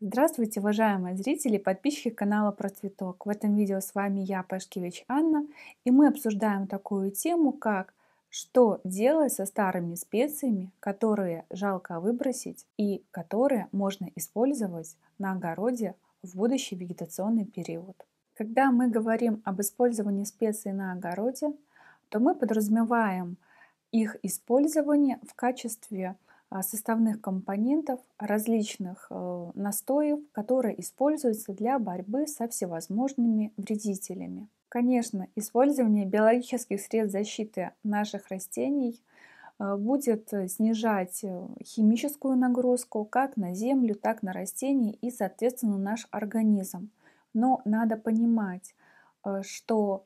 Здравствуйте, уважаемые зрители и подписчики канала Про Цветок. В этом видео с вами я, Пашкевич Анна, и мы обсуждаем такую тему, как что делать со старыми специями, которые жалко выбросить и которые можно использовать на огороде в будущий вегетационный период. Когда мы говорим об использовании специй на огороде, то мы подразумеваем их использование в качестве а, составных компонентов различных э, настоев, которые используются для борьбы со всевозможными вредителями. Конечно, использование биологических средств защиты наших растений э, будет э, снижать химическую нагрузку как на землю, так на растения и, соответственно, наш организм. Но надо понимать, что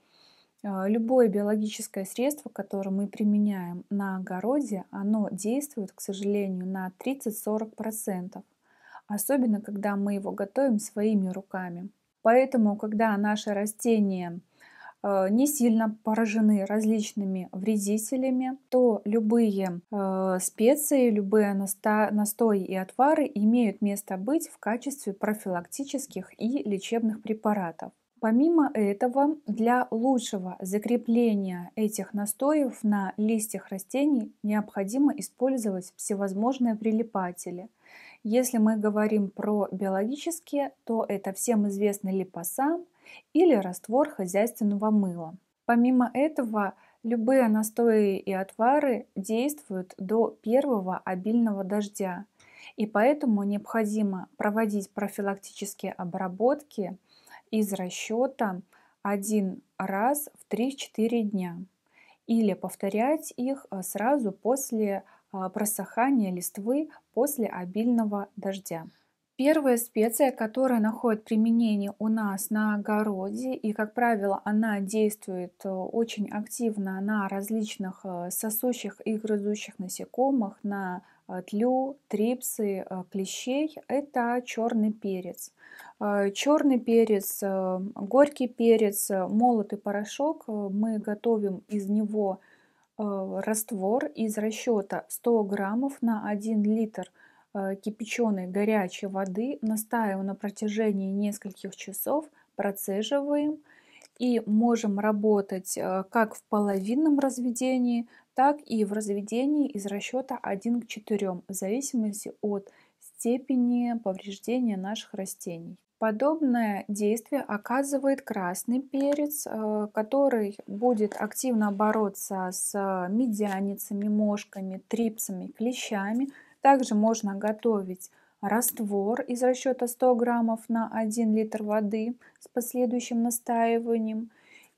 а, любое биологическое средство, которое мы применяем на огороде, оно действует, к сожалению, на 30-40%, особенно когда мы его готовим своими руками. Поэтому, когда наши растения а, не сильно поражены различными вредителями, то любые э, специи, любые настои и отвары имеют место быть в качестве профилактических и лечебных препаратов. Помимо этого, для лучшего закрепления этих настоев на листьях растений необходимо использовать всевозможные прилипатели. Если мы говорим про биологические, то это всем известный липосам или раствор хозяйственного мыла. Помимо этого, любые настои и отвары действуют до первого обильного дождя, и поэтому необходимо проводить профилактические обработки – из расчета один раз в 3-4 дня или повторять их э, сразу после э, просыхания листвы после обильного дождя. Первая специя, которая находит применение у нас на огороде, и, как правило, она действует э, очень активно на различных э, сосущих и грызущих насекомых, на э, тлю, трипсы, клещей, это черный перец. Черный перец, горький перец, молотый порошок. Мы готовим из него раствор из расчета 100 граммов на 1 литр – Э, кипяченой горячей воды, настаиваем на протяжении нескольких часов, процеживаем и можем работать э, как в половинном разведении, так и в разведении из расчета 1 к 4, в зависимости от степени повреждения наших растений. Подобное действие оказывает красный перец, э, который будет активно бороться с медяницами, мошками, трипсами, клещами – также можно готовить раствор из расчета 100 граммов на 1 литр воды с последующим настаиванием.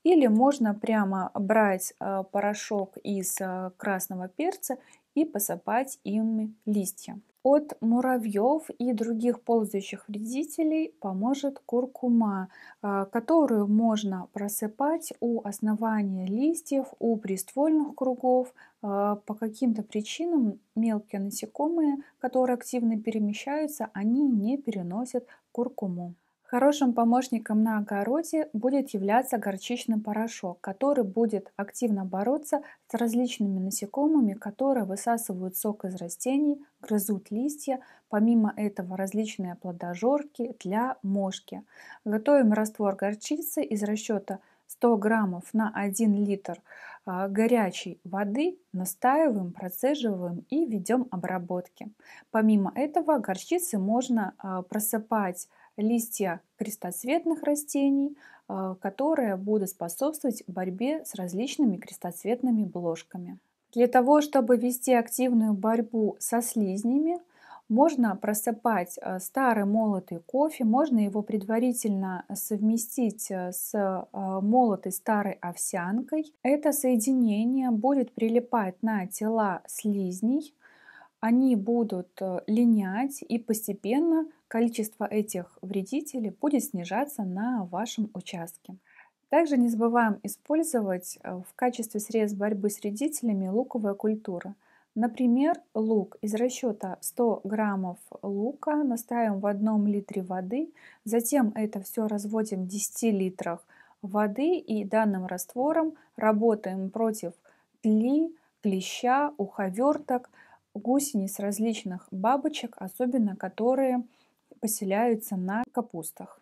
Или можно прямо брать э, порошок из э, красного перца и посыпать им листья. От муравьев и других ползающих вредителей поможет куркума, а, которую можно просыпать у основания листьев, у приствольных кругов. А, по каким-то причинам мелкие насекомые, которые активно перемещаются, они не переносят куркуму. Хорошим помощником на огороде будет являться горчичный порошок, который будет активно бороться с различными насекомыми, которые высасывают сок из растений, грызут листья, помимо этого различные плодожорки для мошки. Готовим раствор горчицы из расчета 100 граммов на 1 литр а, горячей воды, настаиваем, процеживаем и ведем обработки. Помимо этого горчицы можно а, просыпать листья крестоцветных растений, э, которые будут способствовать борьбе с различными крестоцветными блошками. Для того, чтобы вести активную борьбу со слизнями, можно просыпать э, старый молотый кофе, можно его предварительно совместить э, с молотой старой овсянкой. Это соединение будет прилипать на тела слизней, они будут линять и постепенно количество этих вредителей будет снижаться на вашем участке. Также не забываем использовать э, в качестве средств борьбы с вредителями луковые культуры. Например, лук. Из расчета 100 граммов лука настаиваем в 1 литре воды, затем это все разводим в 10 литрах воды и данным раствором работаем против тли, клеща, уховерток, гусениц различных бабочек, особенно которые поселяются на капустах.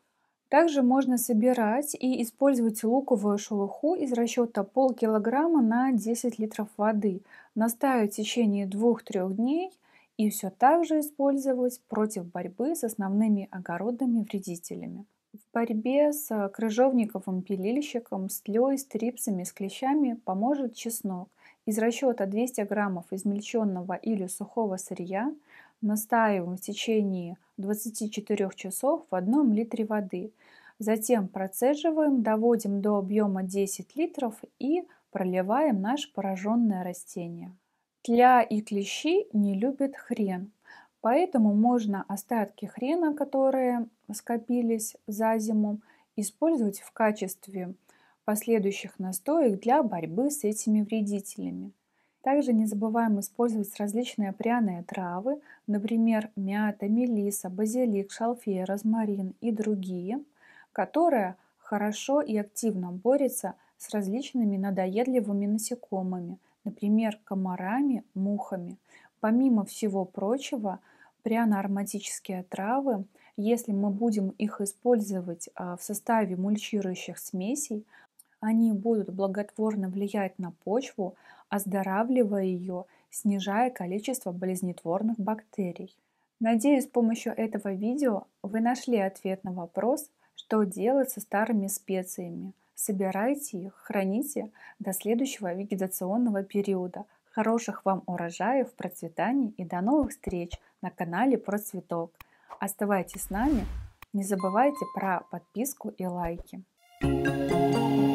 Также можно собирать и использовать луковую шелуху из расчета полкилограмма на 10 литров воды, настаивать в течение 2-3 дней и все так же использовать против борьбы с основными огородными вредителями. В борьбе с э, крыжовниковым пилильщиком, с тлей, с трипсами, с клещами поможет чеснок. Из расчета 200 граммов измельченного или сухого сырья Настаиваем в течение 24 часов в одном литре воды. Затем процеживаем, доводим до объема 10 литров и проливаем наше пораженное растение. Тля и клещи не любят хрен, поэтому можно остатки хрена, которые скопились за зиму, использовать в качестве последующих настоек для борьбы с этими вредителями. Также не забываем использовать различные пряные травы, например, мята, мелиса, базилик, шалфей, розмарин и другие, которые хорошо и активно борются с различными надоедливыми насекомыми, например, комарами, мухами. Помимо всего прочего, пряно-ароматические травы, если мы будем их использовать а, в составе мульчирующих смесей, они будут благотворно влиять на почву, оздоравливая ее, снижая количество болезнетворных бактерий. Надеюсь, с помощью этого видео вы нашли ответ на вопрос, что делать со старыми специями. Собирайте их, храните до следующего вегетационного периода. Хороших вам урожаев, процветаний и до новых встреч на канале Про Цветок. Оставайтесь с нами, не забывайте про подписку и лайки. Thank you.